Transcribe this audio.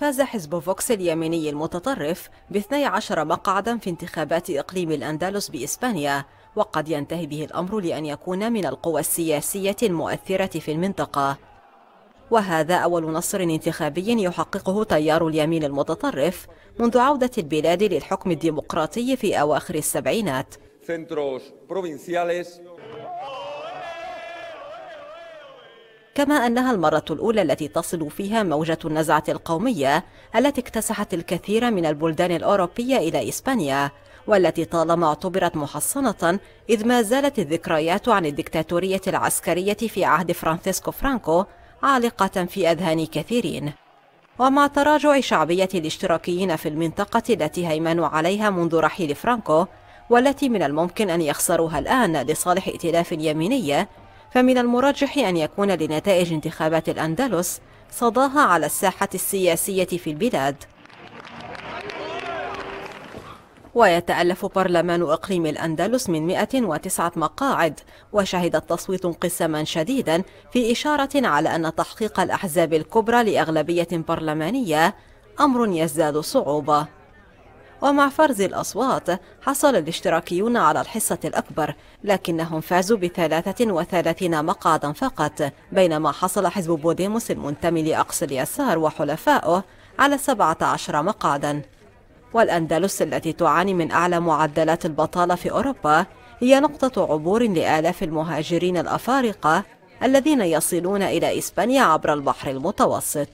فاز حزب فوكس اليميني المتطرف ب 12 مقعدا في انتخابات إقليم الأندلس بإسبانيا وقد ينتهي به الأمر لأن يكون من القوى السياسية المؤثرة في المنطقة وهذا أول نصر انتخابي يحققه تيار اليمين المتطرف منذ عودة البلاد للحكم الديمقراطي في أواخر السبعينات كما أنها المرة الأولى التي تصل فيها موجة النزعة القومية التي اكتسحت الكثير من البلدان الأوروبية إلى إسبانيا والتي طالما اعتبرت محصنة إذ ما زالت الذكريات عن الدكتاتورية العسكرية في عهد فرانسيسكو فرانكو عالقة في أذهان كثيرين ومع تراجع شعبية الاشتراكيين في المنطقة التي هيمنوا عليها منذ رحيل فرانكو والتي من الممكن أن يخسروها الآن لصالح ائتلاف يميني فمن المرجح أن يكون لنتائج انتخابات الأندلس صداها على الساحة السياسية في البلاد ويتألف برلمان إقليم الأندلس من 109 مقاعد وشهد التصويت انقساما شديدا في إشارة على أن تحقيق الأحزاب الكبرى لأغلبية برلمانية أمر يزداد صعوبة ومع فرز الأصوات حصل الاشتراكيون على الحصة الأكبر لكنهم فازوا بثلاثة وثلاثين مقعدا فقط بينما حصل حزب بوديموس المنتمي لأقصى اليسار وحلفائه على 17 مقعدا والأندلس التي تعاني من أعلى معدلات البطالة في أوروبا هي نقطة عبور لآلاف المهاجرين الأفارقة الذين يصلون إلى إسبانيا عبر البحر المتوسط